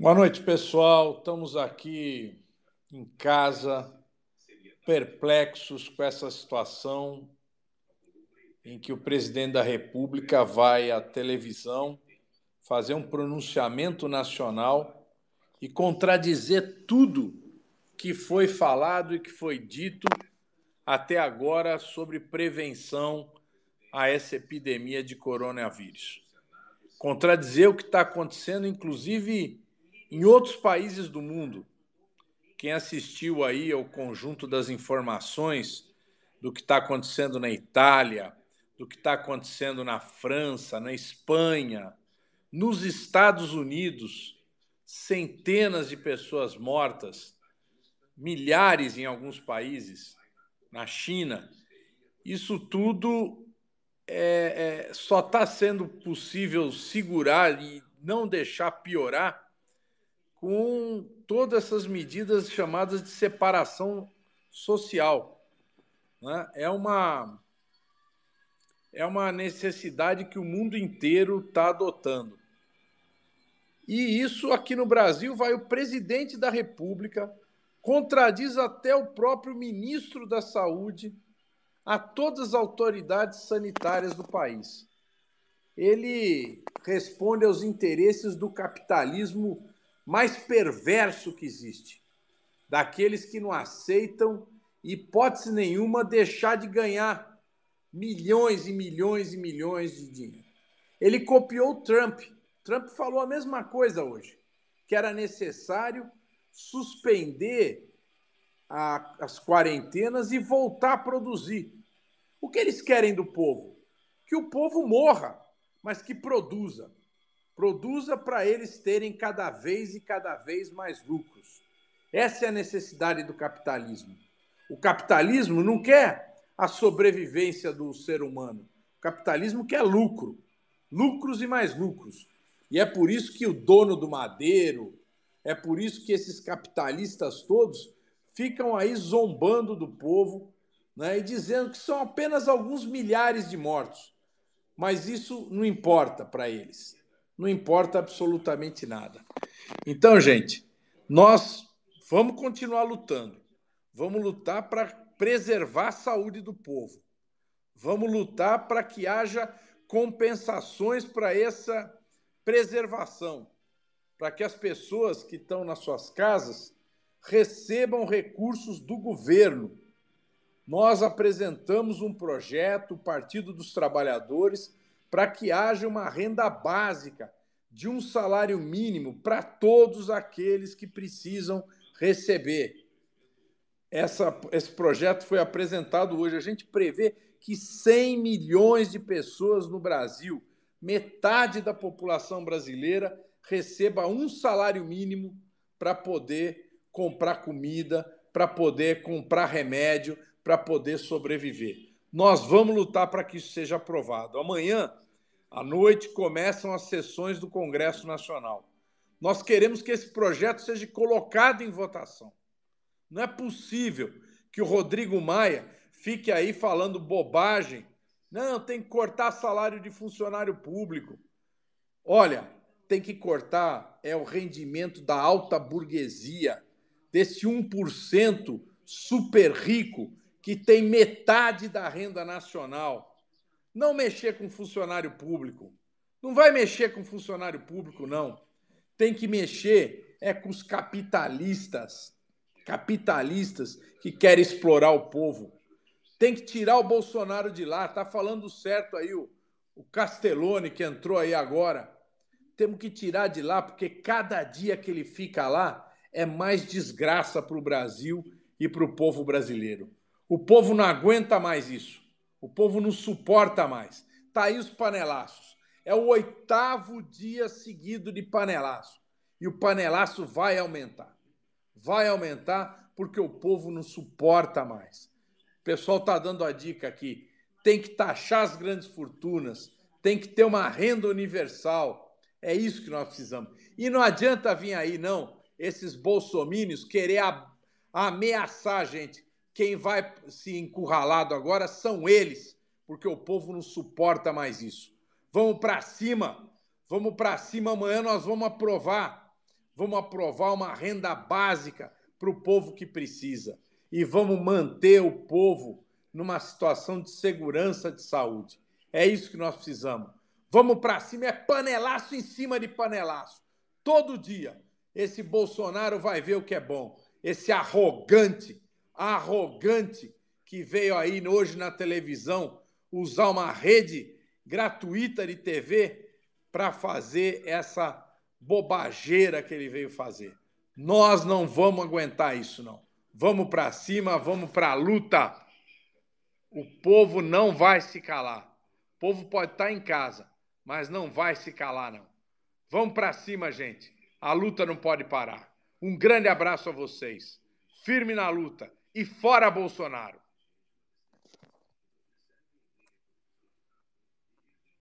Boa noite, pessoal. Estamos aqui em casa, perplexos com essa situação em que o presidente da República vai à televisão fazer um pronunciamento nacional e contradizer tudo que foi falado e que foi dito até agora sobre prevenção a essa epidemia de coronavírus. Contradizer o que está acontecendo, inclusive em outros países do mundo, quem assistiu aí ao conjunto das informações do que está acontecendo na Itália, do que está acontecendo na França, na Espanha, nos Estados Unidos, centenas de pessoas mortas, milhares em alguns países, na China, isso tudo é, é, só está sendo possível segurar e não deixar piorar com todas essas medidas chamadas de separação social. Né? É uma é uma necessidade que o mundo inteiro está adotando. E isso aqui no Brasil vai o presidente da República, contradiz até o próprio ministro da Saúde, a todas as autoridades sanitárias do país. Ele responde aos interesses do capitalismo mais perverso que existe daqueles que não aceitam, hipótese nenhuma, deixar de ganhar milhões e milhões e milhões de dinheiro. Ele copiou o Trump. Trump falou a mesma coisa hoje, que era necessário suspender a, as quarentenas e voltar a produzir. O que eles querem do povo? Que o povo morra, mas que produza. Produza para eles terem cada vez e cada vez mais lucros. Essa é a necessidade do capitalismo. O capitalismo não quer a sobrevivência do ser humano. O capitalismo quer lucro. Lucros e mais lucros. E é por isso que o dono do madeiro, é por isso que esses capitalistas todos ficam aí zombando do povo né, e dizendo que são apenas alguns milhares de mortos. Mas isso não importa para eles não importa absolutamente nada. Então, gente, nós vamos continuar lutando. Vamos lutar para preservar a saúde do povo. Vamos lutar para que haja compensações para essa preservação, para que as pessoas que estão nas suas casas recebam recursos do governo. Nós apresentamos um projeto, o Partido dos Trabalhadores, para que haja uma renda básica de um salário mínimo para todos aqueles que precisam receber. Essa, esse projeto foi apresentado hoje. A gente prevê que 100 milhões de pessoas no Brasil, metade da população brasileira, receba um salário mínimo para poder comprar comida, para poder comprar remédio, para poder sobreviver. Nós vamos lutar para que isso seja aprovado. Amanhã à noite começam as sessões do Congresso Nacional. Nós queremos que esse projeto seja colocado em votação. Não é possível que o Rodrigo Maia fique aí falando bobagem. Não, tem que cortar salário de funcionário público. Olha, tem que cortar é o rendimento da alta burguesia, desse 1% super rico que tem metade da renda nacional, não mexer com funcionário público. Não vai mexer com funcionário público, não. Tem que mexer é com os capitalistas, capitalistas que querem explorar o povo. Tem que tirar o Bolsonaro de lá. Tá falando certo aí o, o Castellone que entrou aí agora. Temos que tirar de lá porque cada dia que ele fica lá é mais desgraça para o Brasil e para o povo brasileiro. O povo não aguenta mais isso. O povo não suporta mais. Tá aí os panelaços. É o oitavo dia seguido de panelaço. E o panelaço vai aumentar. Vai aumentar porque o povo não suporta mais. O pessoal tá dando a dica aqui. Tem que taxar as grandes fortunas, tem que ter uma renda universal. É isso que nós precisamos. E não adianta vir aí, não, esses bolsomínios querer ameaçar a gente quem vai se encurralado agora são eles, porque o povo não suporta mais isso. Vamos para cima, vamos para cima. Amanhã nós vamos aprovar, vamos aprovar uma renda básica para o povo que precisa e vamos manter o povo numa situação de segurança de saúde. É isso que nós precisamos. Vamos para cima, é panelaço em cima de panelaço. Todo dia. Esse Bolsonaro vai ver o que é bom. Esse arrogante, arrogante que veio aí hoje na televisão usar uma rede gratuita de TV para fazer essa bobageira que ele veio fazer. Nós não vamos aguentar isso, não. Vamos para cima, vamos para a luta. O povo não vai se calar. O povo pode estar tá em casa, mas não vai se calar, não. Vamos para cima, gente. A luta não pode parar. Um grande abraço a vocês. Firme na luta e fora Bolsonaro.